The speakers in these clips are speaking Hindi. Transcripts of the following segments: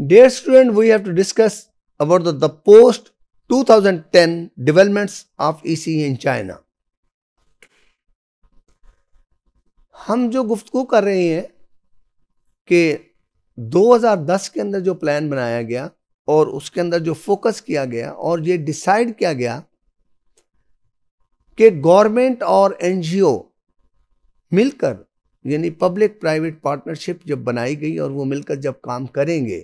Dear student, we have to discuss about the, the post 2010 developments of ECE e in China. हम जो गुफ्तु कर रहे हैं कि 2010 के अंदर जो प्लान बनाया गया और उसके अंदर जो फोकस किया गया और ये डिसाइड किया गया कि गवर्नमेंट और एनजीओ मिलकर यानी पब्लिक प्राइवेट पार्टनरशिप जब बनाई गई और वो मिलकर जब काम करेंगे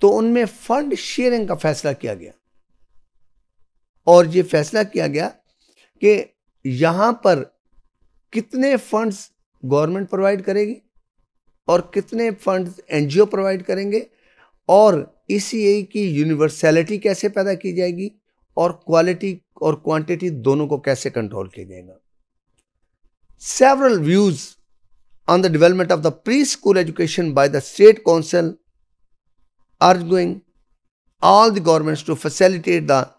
तो उनमें फंड शेयरिंग का फैसला किया गया और ये फैसला किया गया कि यहां पर कितने फंड्स गवर्नमेंट प्रोवाइड करेगी और कितने फंड्स एनजीओ प्रोवाइड करेंगे और ई e की यूनिवर्सैलिटी कैसे पैदा की जाएगी और क्वालिटी और क्वांटिटी दोनों को कैसे कंट्रोल किया जाएगा several views on the development of the preschool education by the state council arguing all the governments to facilitate the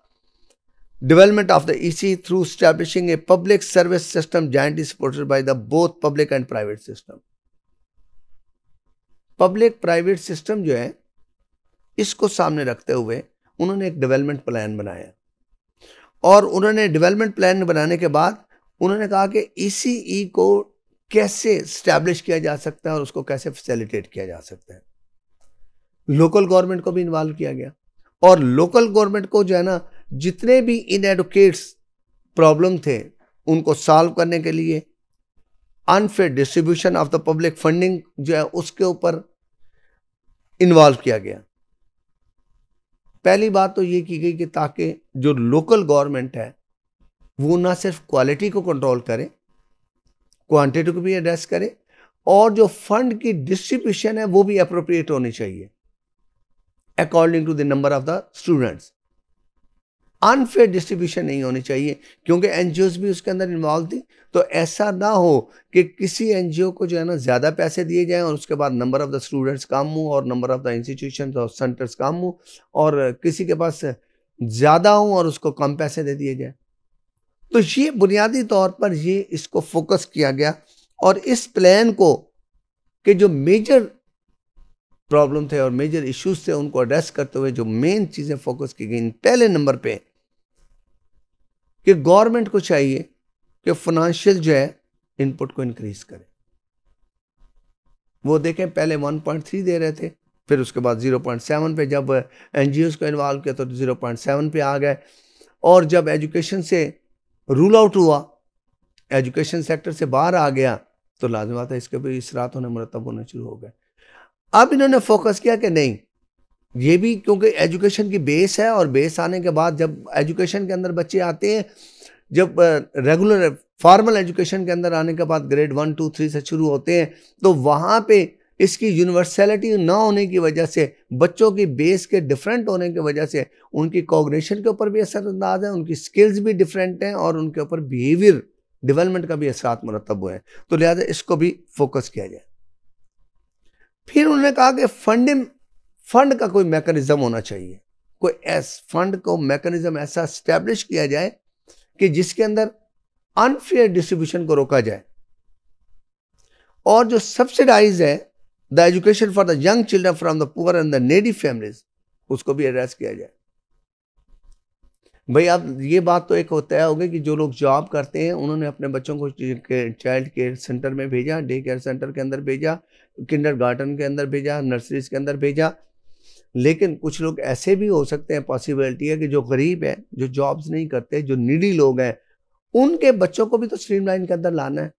development of the EC through establishing a public service system jointly supported by the both public and private system. Public private system जो है इसको सामने रखते हुए उन्होंने एक डेवलपमेंट प्लान बनाया और उन्होंने डेवलपमेंट प्लान बनाने के बाद उन्होंने कहा कि ई को कैसे स्टैब्लिश किया जा सकता है और उसको कैसे फैसिलिटेट किया जा सकता है लोकल गवर्नमेंट को भी इन्वॉल्व किया गया और लोकल गवर्नमेंट को जो है ना जितने भी इन एडवोकेट्स प्रॉब्लम थे उनको सॉल्व करने के लिए unfair distribution of the public funding जो है उसके ऊपर इन्वॉल्व किया गया पहली बात तो ये की गई कि ताकि जो लोकल गवर्नमेंट है वो ना सिर्फ क्वालिटी को कंट्रोल करे क्वांटिटी को भी एड्रेस करे और जो फंड की डिस्ट्रीब्यूशन है वो भी अप्रोप्रिएट होनी चाहिए according to the number of the students unfair distribution नहीं होनी चाहिए क्योंकि एन भी उसके अंदर इन्वॉल्व थी तो ऐसा ना हो कि किसी एन को जो है ना ज़्यादा पैसे दिए जाए और उसके बाद नंबर ऑफ़ द स्टूडेंट्स कम हो और नंबर ऑफ़ द इंस्टीट्यूशन और सेंटर्स कम हो और किसी के पास ज़्यादा हो और उसको कम पैसे दे दिए जाएँ तो ये बुनियादी तौर पर ये इसको फोकस किया गया और इस प्लान को कि जो मेजर प्रॉब्लम थे और मेजर इश्यूज थे उनको एड्रेस करते हुए जो मेन चीज़ें फोकस की गई पहले नंबर पे कि गवर्नमेंट को चाहिए कि फाइनेंशियल जो है इनपुट को इंक्रीज करे वो देखें पहले 1.3 दे रहे थे फिर उसके बाद 0.7 पे जब एन को इन्वॉल्व किया तो 0.7 पे आ गए और जब एजुकेशन से रूल आउट हुआ एजुकेशन सेक्टर से बाहर आ गया तो लाजमत है इसके भी रात होने मरतब होने शुरू हो गए अब इन्होंने फोकस किया कि नहीं ये भी क्योंकि एजुकेशन की बेस है और बेस आने के बाद जब एजुकेशन के अंदर बच्चे आते हैं जब रेगुलर फॉर्मल एजुकेशन के अंदर आने के बाद ग्रेड वन टू थ्री से शुरू होते हैं तो वहाँ पे इसकी यूनिवर्सैलिटी ना होने की वजह से बच्चों की बेस के डिफरेंट होने की वजह से उनकी कॉग्निशन के ऊपर भी असरअंदाज है उनकी स्किल्स भी डिफरेंट हैं और उनके ऊपर बिहेवियर डेवलपमेंट का भी असरात मरतब हुए हैं तो लिहाजा इसको भी फोकस किया जाए फिर उन्होंने कहा कि फंडिंग फंड का कोई मैकेनिज्म होना चाहिए कोई एस फंड को मैकेनिज्म ऐसा स्टैब्लिश किया जाए कि जिसके अंदर अनफेयर डिस्ट्रीब्यूशन को रोका जाए और जो सब्सिडाइज है the education for the young children from the poor and the needy families उसको भी एड्रेस किया जाए भाई आप ये बात तो एक तय होगी कि जो लोग जॉब करते हैं उन्होंने अपने बच्चों को चाइल्ड केयर सेंटर में भेजा डे केयर सेंटर के अंदर भेजा किंडर गार्डन के अंदर भेजा नर्सरीज के अंदर भेजा लेकिन कुछ लोग ऐसे भी हो सकते हैं पॉसिबिलिटी है कि जो गरीब है जो जॉब्स नहीं करते जो निडी लोग हैं उनके बच्चों को भी तो स्ट्रीमलाइन के अंदर लाना है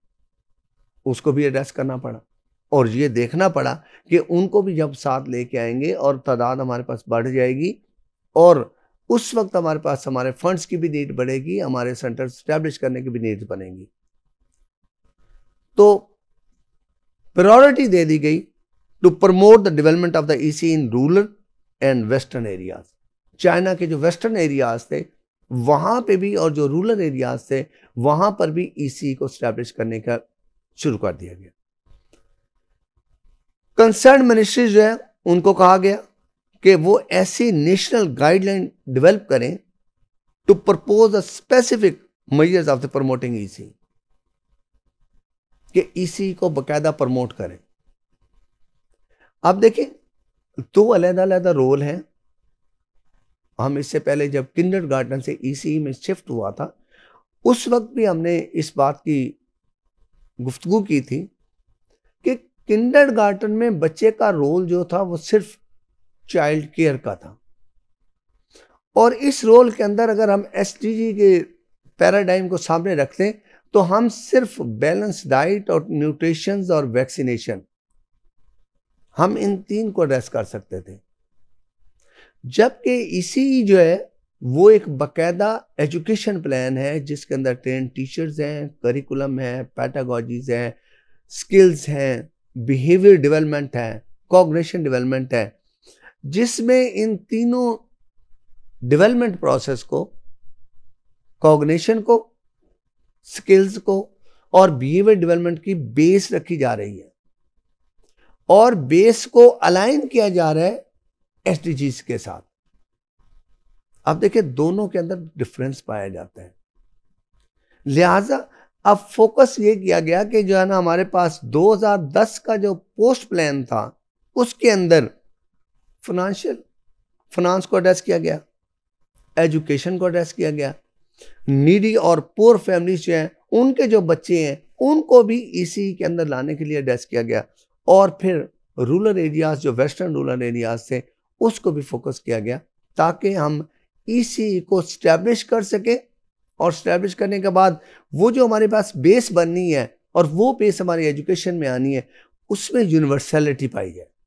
उसको भी एड्रेस करना पड़ा और ये देखना पड़ा कि उनको भी जब साथ लेके आएंगे और तादाद हमारे पास बढ़ जाएगी और उस वक्त हमारे पास हमारे फंड्स की भी नीड बढ़ेगी हमारे सेंटर स्टैब्लिश करने की भी नीड बनेगी तो प्रायोरिटी दे दी गई to promote the development of the ECE in rural and western areas China के जो वेस्टर्न एरियाज थे वहां पे भी और जो रूरल एरियाज थे वहां पर भी ईसी e को स्टैब्लिश करने का शुरू कर दिया गया कंसर्न मिनिस्ट्री जो है उनको कहा गया कि वो ऐसी नेशनल गाइडलाइन डेवलप करें to propose a specific measures of the promoting ECE कि ईसी e को बकायदा प्रमोट करें आप देखें दो अलहदा अलहदा रोल हैं हम इससे पहले जब किंडर गार्डन से ईसी e में शिफ्ट हुआ था उस वक्त भी हमने इस बात की गुफ्तगु की थी कि किंडर गार्डन में बच्चे का रोल जो था वो सिर्फ चाइल्ड केयर का था और इस रोल के अंदर अगर हम एस के पैराडाइम को सामने रखते हैं तो हम सिर्फ बैलेंस डाइट और न्यूट्रिशन और वैक्सीनेशन हम इन तीन को एड्रेस कर सकते थे जबकि इसी जो है वो एक बाकायदा एजुकेशन प्लान है जिसके अंदर ट्रेन टीचर्स हैं करिकुलम है पैटागॉजीज हैं स्किल्स हैं बिहेवियर डेवलपमेंट है कॉग्नेशन डेवलपमेंट है जिसमें इन तीनों डेवलपमेंट प्रोसेस को कॉग्नेशन को स्किल्स को और बिहेवियर डेवलपमेंट की बेस रखी जा रही है और बेस को अलाइन किया जा रहा है एस के साथ अब देखिए दोनों के अंदर डिफरेंस पाया जाता है लिहाजा अब फोकस ये किया गया कि जो है ना हमारे पास 2010 का जो पोस्ट प्लान था उसके अंदर फाइनेंशियल फाइनेंस को एड्रेस किया गया एजुकेशन को एड्रेस किया गया नीडी और पोअर फैमिलीज जो हैं उनके जो बच्चे हैं उनको भी इसी के अंदर लाने के लिए एड्रेस किया गया और फिर रूरल एरियाज़ जो वेस्टर्न रूरल एरियाज़ थे उसको भी फोकस किया गया ताकि हम इसी को स्टैब्लिश कर सकें और स्टैब्लिश करने के बाद वो जो हमारे पास बेस बननी है और वो बेस हमारी एजुकेशन में आनी है उसमें यूनिवर्सलिटी पाई जाए